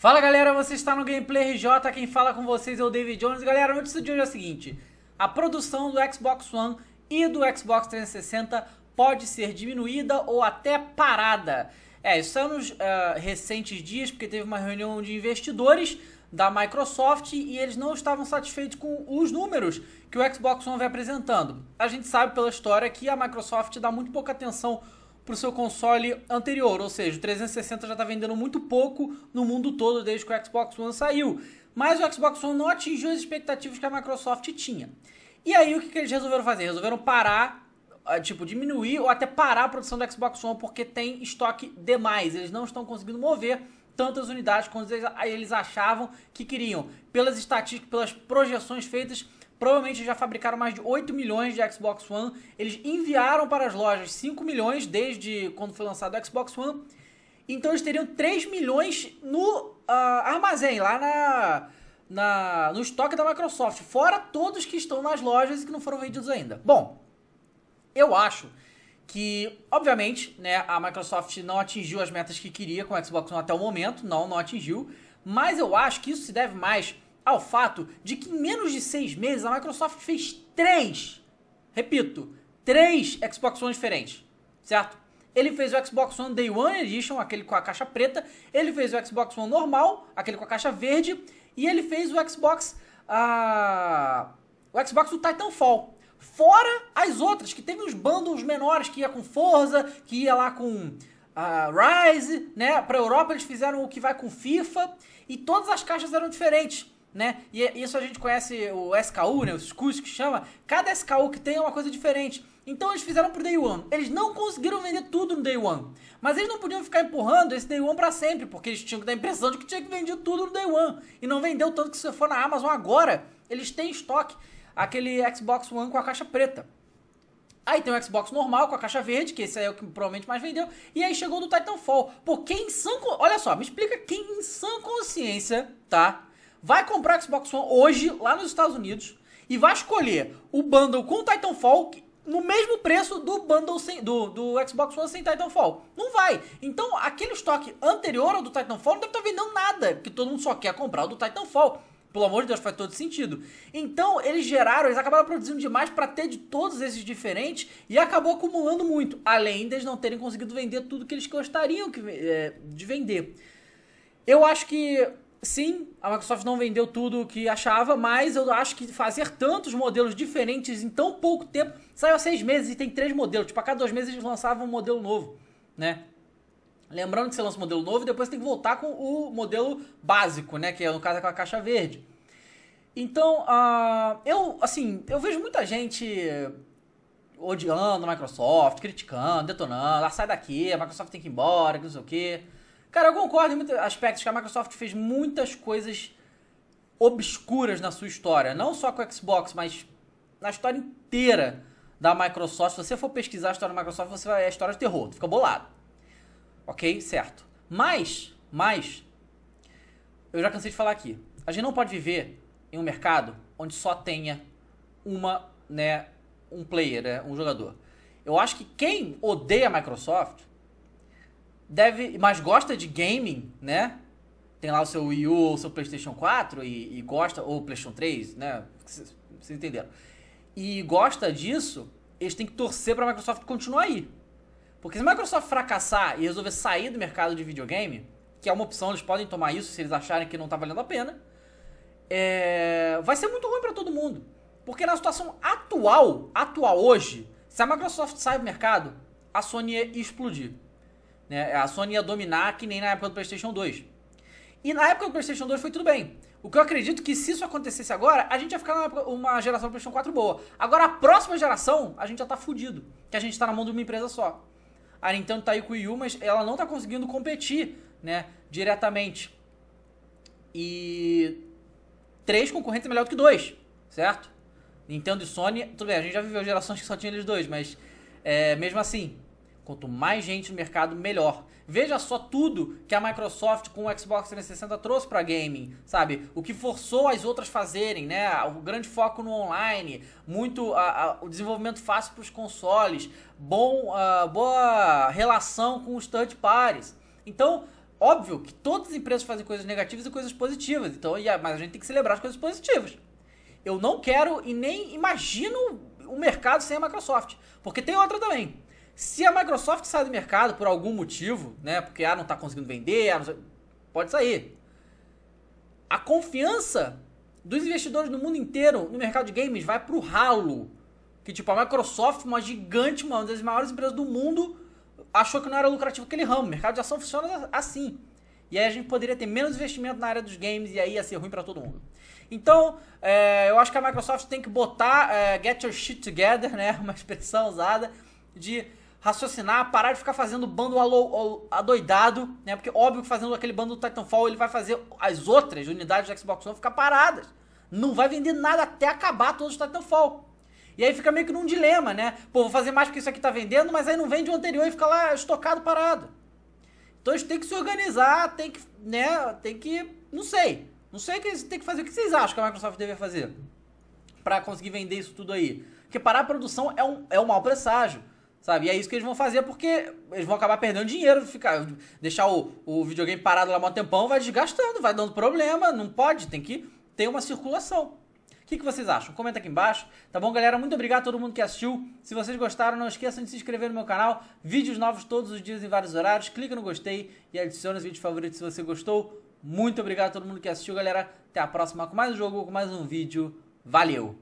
Fala galera, você está no Gameplay RJ, quem fala com vocês é o David Jones. Galera, a notícia de hoje é a seguinte, a produção do Xbox One e do Xbox 360 pode ser diminuída ou até parada. É, isso é nos uh, recentes dias, porque teve uma reunião de investidores da Microsoft e eles não estavam satisfeitos com os números que o Xbox One vem apresentando. A gente sabe pela história que a Microsoft dá muito pouca atenção para o seu console anterior, ou seja, o 360 já está vendendo muito pouco no mundo todo desde que o Xbox One saiu. Mas o Xbox One não atingiu as expectativas que a Microsoft tinha. E aí o que, que eles resolveram fazer? Resolveram parar, ah, tipo, diminuir ou até parar a produção do Xbox One porque tem estoque demais. Eles não estão conseguindo mover tantas unidades quanto eles achavam que queriam. Pelas estatísticas, pelas projeções feitas provavelmente já fabricaram mais de 8 milhões de Xbox One. Eles enviaram para as lojas 5 milhões desde quando foi lançado o Xbox One. Então eles teriam 3 milhões no uh, armazém, lá na, na, no estoque da Microsoft. Fora todos que estão nas lojas e que não foram vendidos ainda. Bom, eu acho que, obviamente, né, a Microsoft não atingiu as metas que queria com o Xbox One até o momento. Não, não atingiu. Mas eu acho que isso se deve mais ao fato de que em menos de seis meses a Microsoft fez três, repito, três Xbox One diferentes, certo? Ele fez o Xbox One Day One Edition, aquele com a caixa preta, ele fez o Xbox One normal, aquele com a caixa verde, e ele fez o Xbox. Uh, o Xbox do Titanfall. Fora as outras, que teve uns bundles menores que ia com Forza, que ia lá com ah, Rise, né? Para a Europa eles fizeram o que vai com FIFA e todas as caixas eram diferentes né? E é, isso a gente conhece o SKU, né? Os SKUs que chama. Cada SKU que tem é uma coisa diferente. Então eles fizeram pro Day One. Eles não conseguiram vender tudo no Day One. Mas eles não podiam ficar empurrando esse Day One pra sempre, porque eles tinham que dar a impressão de que tinha que vender tudo no Day One. E não vendeu tanto que se for na Amazon agora, eles têm em estoque aquele Xbox One com a caixa preta. Aí tem o Xbox normal com a caixa verde, que esse é o que provavelmente mais vendeu. E aí chegou do Titanfall. Pô, quem em sã... Olha só, me explica quem em sã consciência, tá? vai comprar Xbox One hoje lá nos Estados Unidos e vai escolher o bundle com Titanfall no mesmo preço do bundle sem, do, do Xbox One sem Titanfall. Não vai. Então, aquele estoque anterior ao do Titanfall não deve estar tá vendendo nada, porque todo mundo só quer comprar o do Titanfall. Pelo amor de Deus, faz todo sentido. Então, eles geraram, eles acabaram produzindo demais para ter de todos esses diferentes e acabou acumulando muito, além deles não terem conseguido vender tudo que eles gostariam que, é, de vender. Eu acho que Sim, a Microsoft não vendeu tudo o que achava, mas eu acho que fazer tantos modelos diferentes em tão pouco tempo. Saiu há seis meses e tem três modelos. Tipo, a cada dois meses eles lançavam um modelo novo, né? Lembrando que você lança um modelo novo e depois tem que voltar com o modelo básico, né? Que é no caso é com a caixa verde. Então, uh, eu, assim, eu vejo muita gente odiando a Microsoft, criticando, detonando, ah, sai daqui, a Microsoft tem que ir embora, que não sei o quê. Cara, eu concordo em muitos aspectos que a Microsoft fez muitas coisas obscuras na sua história. Não só com o Xbox, mas na história inteira da Microsoft. Se você for pesquisar a história da Microsoft, você vai é a história de terror. Tu fica bolado. Ok? Certo. Mas, mas, eu já cansei de falar aqui. A gente não pode viver em um mercado onde só tenha uma, né, um player, né, um jogador. Eu acho que quem odeia a Microsoft deve, mas gosta de gaming, né? Tem lá o seu Wii U ou seu PlayStation 4 e, e gosta, ou PlayStation 3, né? Vocês entenderam. E gosta disso, eles têm que torcer para a Microsoft continuar aí. Porque se a Microsoft fracassar e resolver sair do mercado de videogame, que é uma opção, eles podem tomar isso se eles acharem que não está valendo a pena, é... vai ser muito ruim para todo mundo. Porque na situação atual, atual hoje, se a Microsoft sair do mercado, a Sony ia explodir. Né? A Sony ia dominar que nem na época do PlayStation 2. E na época do PlayStation 2 foi tudo bem. O que eu acredito que se isso acontecesse agora, a gente ia ficar numa uma geração do PlayStation 4 boa. Agora a próxima geração, a gente já tá fudido. Que a gente tá na mão de uma empresa só. A ah, Nintendo tá aí com o Wii U, mas ela não tá conseguindo competir, né? Diretamente. E. Três concorrentes é melhor do que dois, certo? Nintendo e Sony, tudo bem, a gente já viveu gerações que só tinha eles dois, mas. É, mesmo assim, Quanto mais gente no mercado, melhor. Veja só tudo que a Microsoft com o Xbox 360 trouxe para gaming, sabe? O que forçou as outras fazerem, né? O grande foco no online, muito a, a, o desenvolvimento fácil para os consoles, bom, a, ah, boa relação com os third pares. Então, óbvio que todas as empresas fazem coisas negativas e coisas positivas. Então, mas a gente tem que celebrar as coisas positivas. Eu não quero e nem imagino o mercado sem a Microsoft, porque tem outra também. Se a Microsoft sai do mercado por algum motivo, né? Porque ela ah, não está conseguindo vender, ah, pode sair. A confiança dos investidores no mundo inteiro no mercado de games vai para o ralo. Que tipo, a Microsoft, uma gigante, uma das maiores empresas do mundo, achou que não era lucrativo aquele ramo. O mercado de ação funciona assim. E aí a gente poderia ter menos investimento na área dos games e aí ia ser ruim para todo mundo. Então, é, eu acho que a Microsoft tem que botar é, get your shit together, né? Uma expressão usada de raciocinar, parar de ficar fazendo bando adoidado, né? Porque óbvio que fazendo aquele bando do Titanfall, ele vai fazer as outras unidades do Xbox One ficar paradas. Não vai vender nada até acabar todos os Titanfall. E aí fica meio que num dilema, né? Pô, vou fazer mais porque isso aqui tá vendendo, mas aí não vende o anterior e fica lá estocado, parado. Então a gente tem que se organizar, tem que, né, tem que, não sei. Não sei o que tem que fazer. O que vocês acham que a Microsoft deveria fazer? para conseguir vender isso tudo aí. Porque parar a produção é um, é um mau presságio. Sabe? E é isso que eles vão fazer porque eles vão acabar perdendo dinheiro. Ficar, deixar o, o videogame parado lá um tempão vai desgastando, vai dando problema. Não pode, tem que ter uma circulação. O que, que vocês acham? Comenta aqui embaixo. Tá bom, galera? Muito obrigado a todo mundo que assistiu. Se vocês gostaram, não esqueçam de se inscrever no meu canal. Vídeos novos todos os dias em vários horários. Clica no gostei e adiciona os vídeos favoritos se você gostou. Muito obrigado a todo mundo que assistiu, galera. Até a próxima com mais um jogo, com mais um vídeo. Valeu!